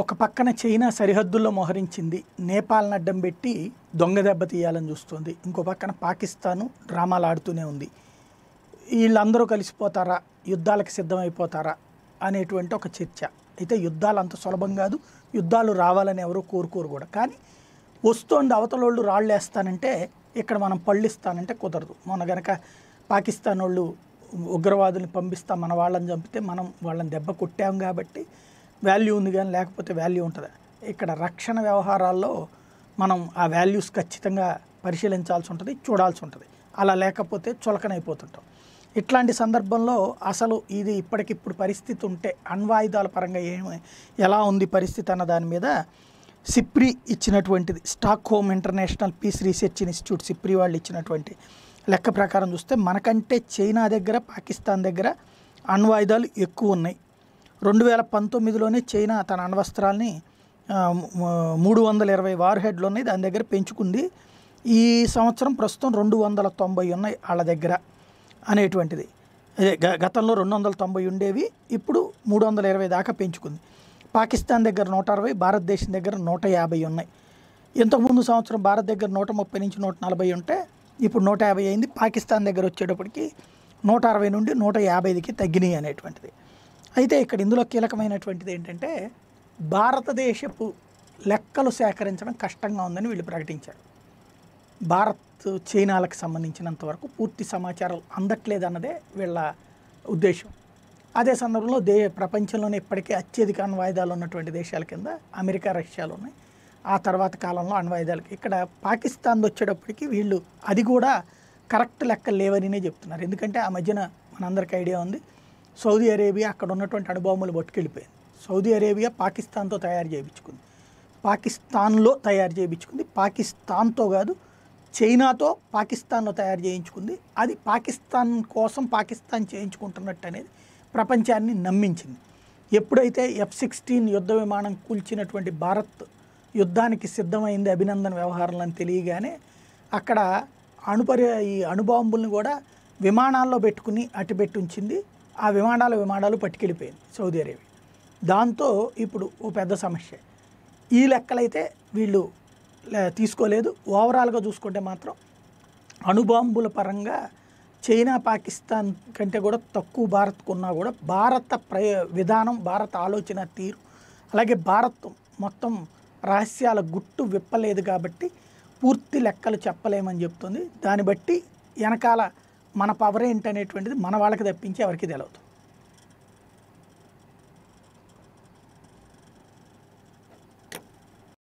ఒక పక్కన చైనా సరిహద్దుల్లో మోహరించింది నేపాల్ని అడ్డం పెట్టి దొంగ దెబ్బ తీయాలని చూస్తుంది ఇంకో పక్కన పాకిస్తాను డ్రామాలు ఆడుతూనే ఉంది వీళ్ళందరూ కలిసిపోతారా యుద్ధాలకు సిద్ధమైపోతారా అనేటువంటి ఒక చర్చ అయితే యుద్ధాలు అంత సులభం కాదు యుద్ధాలు రావాలని ఎవరు కోరుకోరు కూడా కానీ వస్తోంది అవతల వాళ్ళు రాళ్ళు వేస్తానంటే ఇక్కడ మనం పళ్ళిస్తానంటే కుదరదు మన గనక పాకిస్తాన్ వాళ్ళు ఉగ్రవాదుల్ని పంపిస్తాం మన వాళ్ళని చంపితే మనం వాళ్ళని దెబ్బ కొట్టాం కాబట్టి వాల్యూ ఉంది కానీ లేకపోతే వాల్యూ ఉంటుందా ఇక్కడ రక్షణ వ్యవహారాల్లో మనం ఆ వాల్యూస్ ఖచ్చితంగా పరిశీలించాల్సి ఉంటుంది చూడాల్సి ఉంటుంది అలా లేకపోతే చులకనైపోతుంటాం ఇట్లాంటి సందర్భంలో అసలు ఇది ఇప్పటికిప్పుడు పరిస్థితి ఉంటే అణ్వాయుధాల పరంగా ఏమి ఎలా ఉంది పరిస్థితి అన్న దాని మీద సిప్రి ఇచ్చినటువంటిది Stockholm international peace research institute SIPRI వాళ్ళు ఇచ్చినటువంటి లెక్క ప్రకారం చూస్తే మనకంటే చైనా దగ్గర పాకిస్తాన్ దగ్గర అణ్వాయుధాలు ఎక్కువ ఉన్నాయి రెండు వేల పంతొమ్మిదిలోనే చైనా తన అణ్వస్త్రాల్ని మూడు వందల ఇరవై వార్ హెడ్లు ఉన్నాయి దాని దగ్గర పెంచుకుంది ఈ సంవత్సరం ప్రస్తుతం రెండు వందల తొంభై ఉన్నాయి వాళ్ళ దగ్గర అనేటువంటిది అదే గతంలో రెండు వందల తొంభై ఉండేవి ఇప్పుడు మూడు వందల ఇరవై దాకా పెంచుకుంది పాకిస్తాన్ దగ్గర నూట అరవై భారతదేశం దగ్గర నూట యాభై ఉన్నాయి ఇంతకుముందు సంవత్సరం భారత్ దగ్గర నూట ముప్పై నుంచి నూట నలభై ఉంటే ఇప్పుడు నూట యాభై అయింది పాకిస్తాన్ దగ్గర వచ్చేటప్పటికి నూట అరవై నుండి నూట యాభైకి తగ్గినాయి అనేటువంటిది అయితే ఇక్కడ ఇందులో కీలకమైనటువంటిది ఏంటంటే భారతదేశపు లెక్కలు సేకరించడం కష్టంగా ఉందని వీళ్ళు ప్రకటించారు భారత్ చైనాలకు సంబంధించినంత వరకు పూర్తి సమాచారం అందట్లేదన్నదే వీళ్ళ ఉద్దేశం అదే సందర్భంలో దే ప్రపంచంలోనే ఇప్పటికే అత్యధిక అణ్వాయుధాలు ఉన్నటువంటి దేశాల కింద అమెరికా రష్యాలు ఉన్నాయి ఆ తర్వాత కాలంలో అణ్వాయుధాలకి ఇక్కడ పాకిస్తాన్ వచ్చేటప్పటికి వీళ్ళు అది కూడా కరెక్ట్ లెక్కలు లేవనినే చెప్తున్నారు ఎందుకంటే ఆ మధ్యన మనందరికీ ఐడియా ఉంది సౌదీ అరేబియా అక్కడ ఉన్నటువంటి అణుబాంబులు పట్టుకెళ్ళిపోయింది సౌదీ అరేబియా పాకిస్తాన్తో తయారు చేయించుకుంది పాకిస్తాన్లో తయారు చేయించుకుంది పాకిస్తాన్తో కాదు చైనాతో పాకిస్తాన్లో తయారు చేయించుకుంది అది పాకిస్తాన్ కోసం పాకిస్తాన్ చేయించుకుంటున్నట్టు అనేది ప్రపంచాన్ని నమ్మించింది ఎప్పుడైతే ఎఫ్ సిక్స్టీన్ యుద్ధ విమానం కూల్చినటువంటి భారత్ యుద్ధానికి సిద్ధమైంది అభినందన వ్యవహారాలను తెలియగానే అక్కడ అణుపరి ఈ అణుబాంబుల్ని కూడా విమానాల్లో పెట్టుకుని అటు పెట్టుంచింది ఆ విమానాల విమానాలు పట్టుకెళ్ళిపోయింది సౌదీ అరేబియా దాంతో ఇప్పుడు ఓ పెద్ద సమస్య ఈ లెక్కలైతే వీళ్ళు తీసుకోలేదు ఓవరాల్గా చూసుకుంటే మాత్రం అణుబాంబుల పరంగా చైనా పాకిస్తాన్ కంటే కూడా తక్కువ భారత్కున్నా కూడా భారత ప్రయ విధానం భారత ఆలోచన తీరు అలాగే భారత్ మొత్తం రహస్యాల గుట్టు విప్పలేదు కాబట్టి పూర్తి లెక్కలు చెప్పలేమని చెప్తుంది దాన్ని బట్టి వెనకాల మన పవర్ ఏంటనేటువంటిది మన వాళ్ళకి తప్పించి ఎవరికి తెలియదు